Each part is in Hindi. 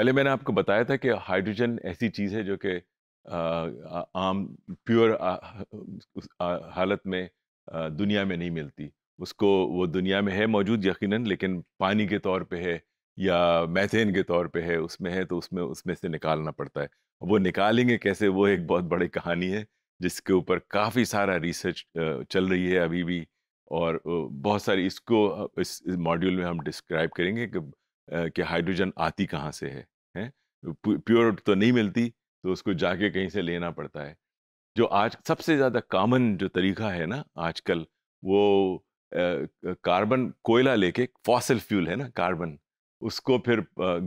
पहले मैंने आपको बताया था कि हाइड्रोजन ऐसी चीज़ है जो कि आम प्योर हालत में आ, दुनिया में नहीं मिलती उसको वो दुनिया में है मौजूद यकीनन लेकिन पानी के तौर पे है या मैथेन के तौर पे है उसमें है तो उसमें उसमें से निकालना पड़ता है वो निकालेंगे कैसे वो एक बहुत बड़ी कहानी है जिसके ऊपर काफ़ी सारा रिसर्च चल रही है अभी भी और बहुत सारी इसको इस मॉड्यूल में हम डिस्क्राइब करेंगे कि कि हाइड्रोजन आती कहाँ से है है प्योर तो नहीं मिलती तो उसको जाके कहीं से लेना पड़ता है जो आज सबसे ज़्यादा कॉमन जो तरीका है ना आजकल वो कार्बन कोयला लेके फॉसिल फ्यूल है ना कार्बन उसको फिर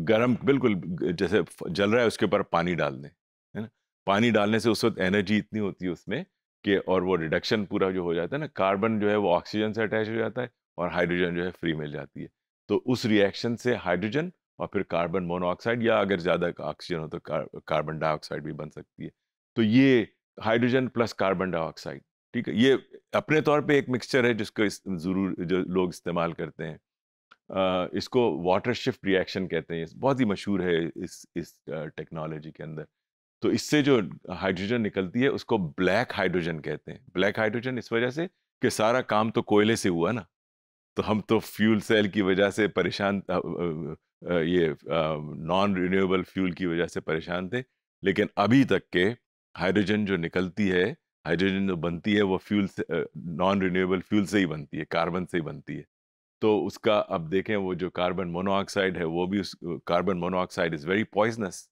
गर्म बिल्कुल जैसे जल रहा है उसके ऊपर पानी डाल दें है ना पानी डालने से उस वक्त एनर्जी इतनी होती है उसमें कि और वो रिडक्शन पूरा जो हो जाता है ना कार्बन जो है वो ऑक्सीजन से अटैच हो जाता है और हाइड्रोजन जो है फ्री मिल जाती है तो उस रिएक्शन से हाइड्रोजन और फिर कार्बन मोनोऑक्साइड या अगर ज़्यादा ऑक्सीजन हो तो कार्बन डाइऑक्साइड भी बन सकती है तो ये हाइड्रोजन प्लस कार्बन डाइऑक्साइड ठीक है ये अपने तौर पे एक मिक्सचर है जिसको इस ज़रूर जो लोग इस्तेमाल करते हैं आ, इसको वाटर शिफ्ट रिएक्शन कहते हैं बहुत ही मशहूर है इस इस टेक्नोलॉजी के अंदर तो इससे जो हाइड्रोजन निकलती है उसको ब्लैक हाइड्रोजन कहते हैं ब्लैक हाइड्रोजन इस वजह से कि सारा काम तो कोयले से हुआ ना तो हम तो फ्यूल सेल की वजह से परेशान ये नॉन रिन्यूएबल फ्यूल की वजह से परेशान थे लेकिन अभी तक के हाइड्रोजन जो निकलती है हाइड्रोजन जो बनती है वो फ्यूल से नॉन रिन्यूएबल फ्यूल से ही बनती है कार्बन से ही बनती है तो उसका अब देखें वो जो कार्बन मोनोऑक्साइड है वो भी उस carbon monoxide is very poisonous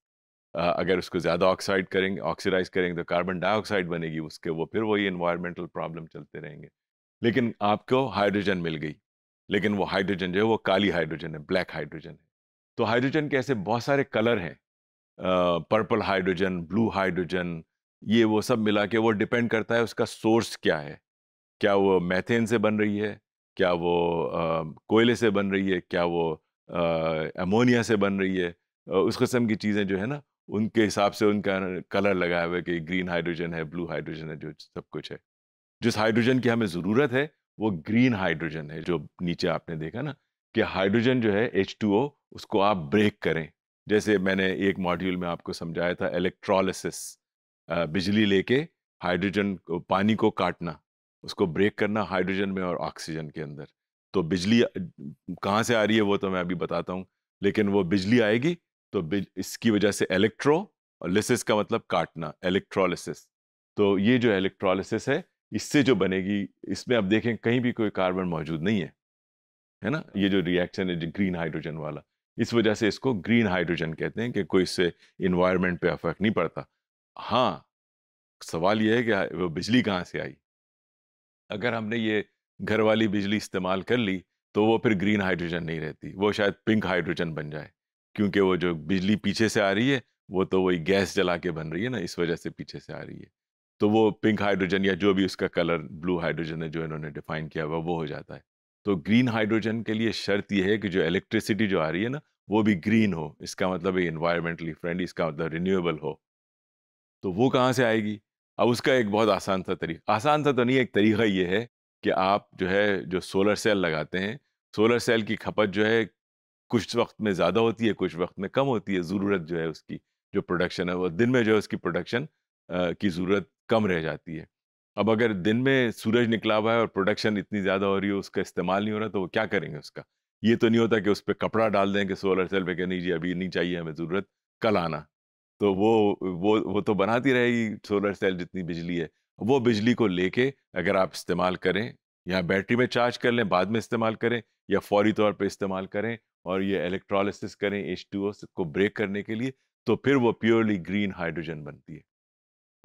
अगर उसको ज़्यादा ऑक्साइड करेंगे ऑक्सीडाइज करेंगे तो कार्बन डाइऑक्साइड बनेगी उसके वो फिर वही इन्वायरमेंटल प्रॉब्लम चलते रहेंगे लेकिन आपको हाइड्रोजन मिल गई लेकिन वो हाइड्रोजन जो है वो काली हाइड्रोजन है ब्लैक हाइड्रोजन है तो हाइड्रोजन के ऐसे बहुत सारे कलर हैं पर्पल हाइड्रोजन ब्लू हाइड्रोजन ये वो सब मिला के वो डिपेंड करता है उसका सोर्स क्या है क्या वो मैथेन से बन रही है क्या वो कोयले से बन रही है क्या वो एमोनिया से बन रही है उस किस्म की चीज़ें जो है ना उनके हिसाब से उनका कलर लगाया हुआ है कि ग्रीन हाइड्रोजन है ब्लू हाइड्रोजन है जो सब कुछ है जिस हाइड्रोजन की हमें ज़रूरत है वो ग्रीन हाइड्रोजन है जो नीचे आपने देखा ना कि हाइड्रोजन जो है एच उसको आप ब्रेक करें जैसे मैंने एक मॉड्यूल में आपको समझाया था इलेक्ट्रोलिसिस बिजली लेके हाइड्रोजन पानी को काटना उसको ब्रेक करना हाइड्रोजन में और ऑक्सीजन के अंदर तो बिजली कहाँ से आ रही है वो तो मैं अभी बताता हूँ लेकिन वो बिजली आएगी तो बिज, इसकी वजह से इलेक्ट्रो और लिसिस का मतलब काटना इलेक्ट्रोलिसिस तो ये जो इलेक्ट्रोलिसिस है इससे जो बनेगी इसमें आप देखें कहीं भी कोई कार्बन मौजूद नहीं है है ना ये जो रिएक्शन है ग्रीन हाइड्रोजन वाला इस वजह से इसको ग्रीन हाइड्रोजन कहते हैं कि कोई इससे इन्वायरमेंट पे अफेक्ट नहीं पड़ता हाँ सवाल यह है कि हाँ, वो बिजली कहाँ से आई अगर हमने ये घर वाली बिजली इस्तेमाल कर ली तो वो फिर ग्रीन हाइड्रोजन नहीं रहती वो शायद पिंक हाइड्रोजन बन जाए क्योंकि वो जो बिजली पीछे से आ रही है वो तो वही गैस जला के बन रही है ना इस वजह से पीछे से आ रही है तो वो पिंक हाइड्रोजन या जो भी उसका कलर ब्लू हाइड्रोजन है जो इन्होंने डिफाइन किया हुआ वो हो जाता है तो ग्रीन हाइड्रोजन के लिए शर्त यह है कि जो इलेक्ट्रिसिटी जो आ रही है ना वो भी ग्रीन हो इसका मतलब है इन्वायरमेंटली फ्रेंडली इसका मतलब रिन्यूएबल हो तो वो कहाँ से आएगी अब उसका एक बहुत आसान सा तरीका आसान सा तो नहीं एक तरीका ये है कि आप जो है जो सोलर सेल लगाते हैं सोलर सेल की खपत जो है कुछ वक्त में ज़्यादा होती है कुछ वक्त में कम होती है ज़रूरत जो है उसकी जो प्रोडक्शन है वो दिन में जो है उसकी प्रोडक्शन की ज़रूरत कम रह जाती है अब अगर दिन में सूरज निकला हुआ है और प्रोडक्शन इतनी ज़्यादा हो रही है उसका इस्तेमाल नहीं हो रहा तो वो क्या करेंगे उसका ये तो नहीं होता कि उस पर कपड़ा डाल दें कि सोलर सेल पे कह नहीं जी अभी नहीं चाहिए हमें ज़रूरत कल आना तो वो वो वो तो बनाती रहेगी सोलर सेल जितनी बिजली है वो बिजली को लेके अगर आप इस्तेमाल करें या बैटरी में चार्ज कर लें बाद में इस्तेमाल करें या फौरी तौर पर इस्तेमाल करें और ये इलेक्ट्रोलिसिस करें एच को ब्रेक करने के लिए तो फिर वो प्योरली ग्रीन हाइड्रोजन बनती है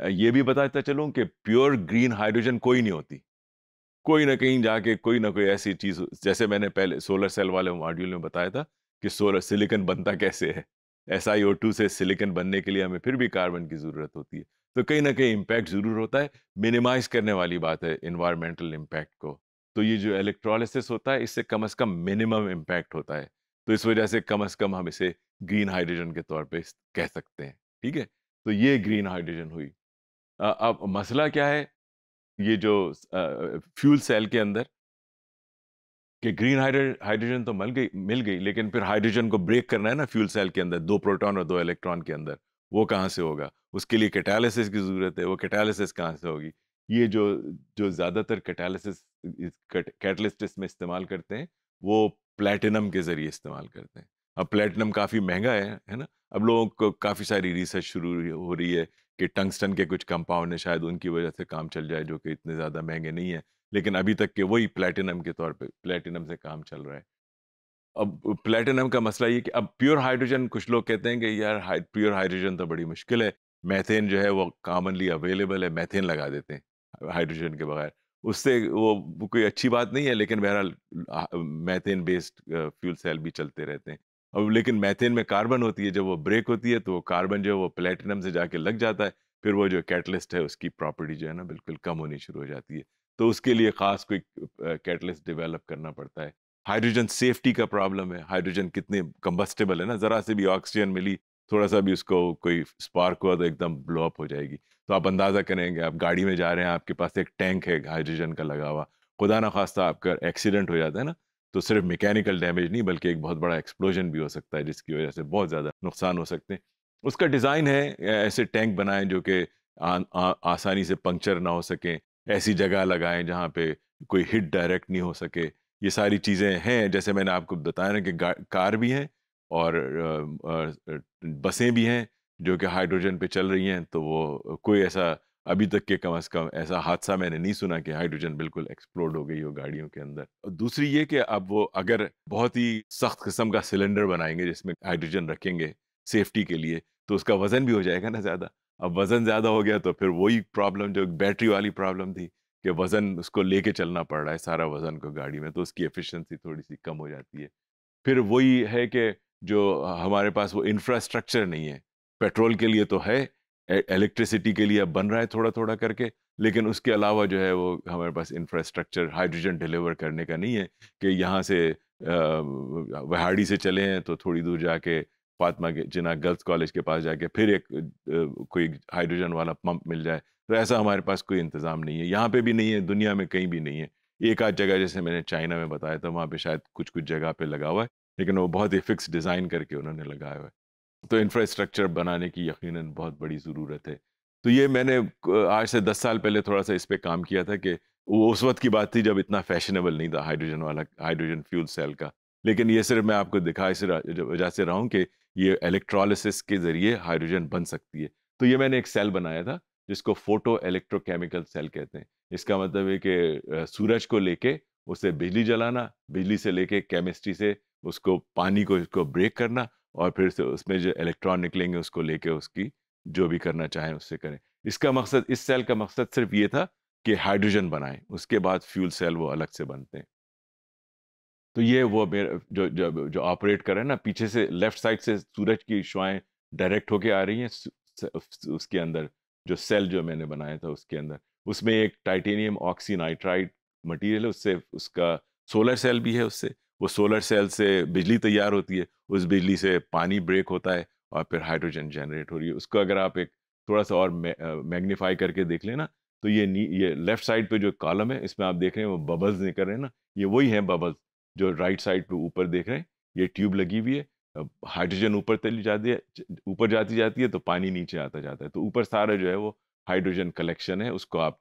ये भी बताता चलूं कि प्योर ग्रीन हाइड्रोजन कोई नहीं होती कोई ना कहीं जाके कोई ना कोई ऐसी चीज़ जैसे मैंने पहले सोलर सेल वाले मॉड्यूल में बताया था कि सोलर सिलिकन बनता कैसे है एस आई ओ टू से सिलिकन बनने के लिए हमें फिर भी कार्बन की ज़रूरत होती है तो कहीं ना कहीं इम्पैक्ट ज़रूर होता है मिनिमाइज करने वाली बात है इन्वायरमेंटल इम्पैक्ट को तो ये जो इलेक्ट्रोलिसिस होता है इससे कम अज़ कम मिनिमम इम्पैक्ट होता है तो इस वजह से कम अज़ कम हम इसे ग्रीन हाइड्रोजन के तौर पर कह सकते हैं ठीक है तो ये ग्रीन हाइड्रोजन हुई अब मसला क्या है ये जो फ्यूल सेल के अंदर कि ग्रीन हाइड्रोजन तो मिल गई मिल गई लेकिन फिर हाइड्रोजन को ब्रेक करना है ना फ्यूल सेल के अंदर दो प्रोटॉन और दो इलेक्ट्रॉन के अंदर वो कहाँ से होगा उसके लिए कैटालिसिस की ज़रूरत है वो कैटालिसिस कहाँ से होगी ये जो जो ज़्यादातर कैटालिसिस कैटलिस्टिस में इस्तेमाल करते हैं वो प्लेटिनम के ज़रिए इस्तेमाल करते हैं अब प्लेटिनम काफ़ी महंगा है है ना अब लोगों को काफ़ी सारी रिसर्च शुरू हो रही है कि टंगस्टन के कुछ कंपाउंड है शायद उनकी वजह से काम चल जाए जो कि इतने ज़्यादा महंगे नहीं है लेकिन अभी तक के वही प्लेटिनम के तौर पे प्लेटिनम से काम चल रहा है अब प्लेटिनम का मसला ये कि अब प्योर हाइड्रोजन कुछ लोग कहते हैं कि यार प्योर हाइड्रोजन तो बड़ी मुश्किल है मैथेन जो है वो कॉमनली अवेलेबल है मैथेन लगा देते हैं हाइड्रोजन के बगैर उससे वो कोई अच्छी बात नहीं है लेकिन बहरहाल मैथेन बेस्ड फ्यूल सेल भी चलते रहते हैं अब लेकिन मैथेन में कार्बन होती है जब वो ब्रेक होती है तो वो कार्बन जो है वो प्लेटिनम से जाके लग जाता है फिर वो जो कैटलिस्ट है उसकी प्रॉपर्टी जो है ना बिल्कुल कम होनी शुरू हो जाती है तो उसके लिए ख़ास कोई कैटलिस्ट डेवलप करना पड़ता है हाइड्रोजन सेफ्टी का प्रॉब्लम है हाइड्रोजन कितने कम्बस्टेबल है ना ज़रा से भी ऑक्सीजन मिली थोड़ा सा भी उसको कोई स्पार्क हुआ तो एकदम ब्लो अप हो जाएगी तो आप अंदाज़ा करेंगे आप गाड़ी में जा रहे हैं आपके पास एक टैंक है हाइड्रोजन का लगा हुआ खुदा ना खास्ता आपका एक्सीडेंट हो जाता है ना तो सिर्फ मैकेनिकल डैमेज नहीं बल्कि एक बहुत बड़ा एक्सप्लोजन भी हो सकता है जिसकी वजह से बहुत ज़्यादा नुकसान हो सकते हैं उसका डिज़ाइन है ऐसे टैंक बनाएं जो कि आसानी से पंक्चर ना हो सकें ऐसी जगह लगाएं जहाँ पे कोई हिट डायरेक्ट नहीं हो सके ये सारी चीज़ें हैं जैसे मैंने आपको बताया ना कि कार भी हैं और बसें भी हैं जो कि हाइड्रोजन पे चल रही हैं तो वो कोई ऐसा अभी तक के कम अज़ कम ऐसा हादसा मैंने नहीं सुना कि हाइड्रोजन बिल्कुल एक्सप्लोड हो गई हो गाड़ियों के अंदर और दूसरी ये कि अब वो अगर बहुत ही सख्त किस्म का सिलेंडर बनाएंगे जिसमें हाइड्रोजन रखेंगे सेफ्टी के लिए तो उसका वजन भी हो जाएगा ना ज़्यादा अब वज़न ज़्यादा हो गया तो फिर वही प्रॉब्लम जो बैटरी वाली प्रॉब्लम थी कि वज़न उसको लेके चलना पड़ रहा है सारा वज़न को गाड़ी में तो उसकी एफिशिएंसी थोड़ी सी कम हो जाती है फिर वही है कि जो हमारे पास वो इंफ्रास्ट्रक्चर नहीं है पेट्रोल के लिए तो है इलेक्ट्रिसिटी के लिए अब बन रहा है थोड़ा थोड़ा करके लेकिन उसके अलावा जो है वो हमारे पास इंफ्रास्ट्रक्चर हाइड्रोजन डिलीवर करने का नहीं है कि यहाँ से वहाड़ी से चले हैं तो थोड़ी दूर जाके फातमा जिना गर्ल्स कॉलेज के पास जाके फिर एक कोई हाइड्रोजन वाला पंप मिल जाए तो ऐसा हमारे पास कोई इंतज़ाम नहीं है यहाँ पे भी नहीं है दुनिया में कहीं भी नहीं है एक आध जगह जैसे मैंने चाइना में बताया था वहाँ पे शायद कुछ कुछ जगह पे लगा हुआ है लेकिन वो बहुत ही फिक्स डिज़ाइन करके उन्होंने लगाया हुआ है तो इंफ्रास्ट्रक्चर बनाने की यकीन बहुत बड़ी ज़रूरत है तो ये मैंने आज से दस साल पहले थोड़ा सा इस पर काम किया था कि वो उस वक्त की बात थी जब इतना फैशनेबल नहीं था हाइड्रोजन वाला हाइड्रोजन फ्यूल सेल का लेकिन ये सिर्फ मैं आपको दिखा इस वजह से रहा हूँ कि ये इलेक्ट्रोलिसिस के ज़रिए हाइड्रोजन बन सकती है तो ये मैंने एक सेल बनाया था जिसको फोटो इलेक्ट्रोकेमिकल सेल कहते हैं इसका मतलब है कि सूरज को लेके उसे बिजली जलाना बिजली से लेके केमिस्ट्री से उसको पानी को इसको ब्रेक करना और फिर से उसमें जो इलेक्ट्रॉन निकलेंगे उसको लेके उसकी जो भी करना चाहें उससे करें इसका मकसद इस सेल का मकसद सिर्फ ये था कि हाइड्रोजन बनाएं उसके बाद फ्यूल सेल वो अलग से बनते हैं तो ये वो मेरा जो जो जो ऑपरेट कर रहे हैं ना पीछे से लेफ्ट साइड से सूरज की शुआएं डायरेक्ट होके आ रही हैं उसके अंदर जो सेल जो मैंने बनाया था उसके अंदर उसमें एक टाइटेनियम ऑक्सीनाइट्राइड मटीरियल है उससे उसका सोलर सेल भी है उससे वो सोलर सेल से बिजली तैयार होती है उस बिजली से पानी ब्रेक होता है और फिर हाइड्रोजन जनरेट हो रही है उसको अगर आप एक थोड़ा सा और मैग्नीफाई करके देख लेना तो ये ये लेफ्ट साइड पे जो कॉलम है इसमें आप देख रहे हैं वो बबल्स निकल रहे हैं ना ये वही हैं बबल्स जो राइट साइड पे ऊपर देख रहे हैं ये ट्यूब लगी हुई है हाइड्रोजन ऊपर चली जाती है ऊपर जाती जाती है तो पानी नीचे आता जाता है तो ऊपर सारा जो है वो हाइड्रोजन कलेक्शन है उसको आप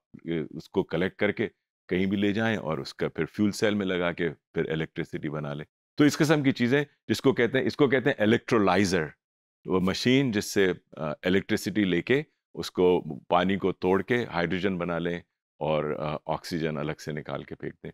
उसको कलेक्ट करके कहीं भी ले जाएं और उसका फिर फ्यूल सेल में लगा के फिर इलेक्ट्रिसिटी बना ले तो इस किस्म की चीज़ें जिसको कहते हैं इसको कहते हैं इलेक्ट्रोलाइज़र वो मशीन जिससे इलेक्ट्रिसिटी लेके उसको पानी को तोड़ के हाइड्रोजन बना लें और ऑक्सीजन अलग से निकाल के फेंक दें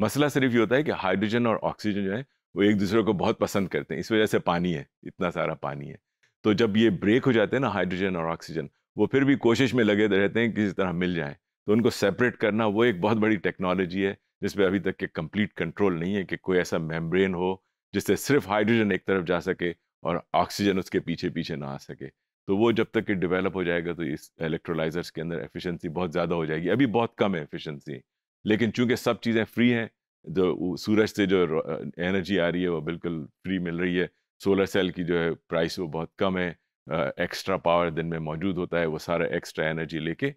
मसला सिर्फ ये होता है कि हाइड्रोजन और ऑक्सीजन जो है वो एक दूसरे को बहुत पसंद करते हैं इस वजह से पानी है इतना सारा पानी है तो जब ये ब्रेक हो जाते हैं ना हाइड्रोजन और ऑक्सीजन वो फिर भी कोशिश में लगे रहते हैं किसी तरह मिल जाएं तो उनको सेपरेट करना वो एक बहुत बड़ी टेक्नोलॉजी है जिसपे अभी तक के कंप्लीट कंट्रोल नहीं है कि कोई ऐसा मेम्ब्रेन हो जिससे सिर्फ हाइड्रोजन एक तरफ जा सके और ऑक्सीजन उसके पीछे पीछे ना आ सके तो वो जब तक कि डेवलप हो जाएगा तो इस इलेक्ट्रोलाइजर्स के अंदर एफिशिएंसी बहुत ज़्यादा हो जाएगी अभी बहुत कम है एफिशिएंसी लेकिन चूंकि सब चीज़ें फ्री हैं जो सूरज से जो एनर्जी आ रही है वो बिल्कुल फ्री मिल रही है सोलर सेल की जो है प्राइस वो बहुत कम है एक्स्ट्रा पावर दिन में मौजूद होता है वो सारा एक्स्ट्रा एनर्जी लेके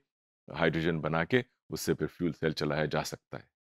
हाइड्रोजन बना के उससे फिर फ्यूल सेल चलाया जा सकता है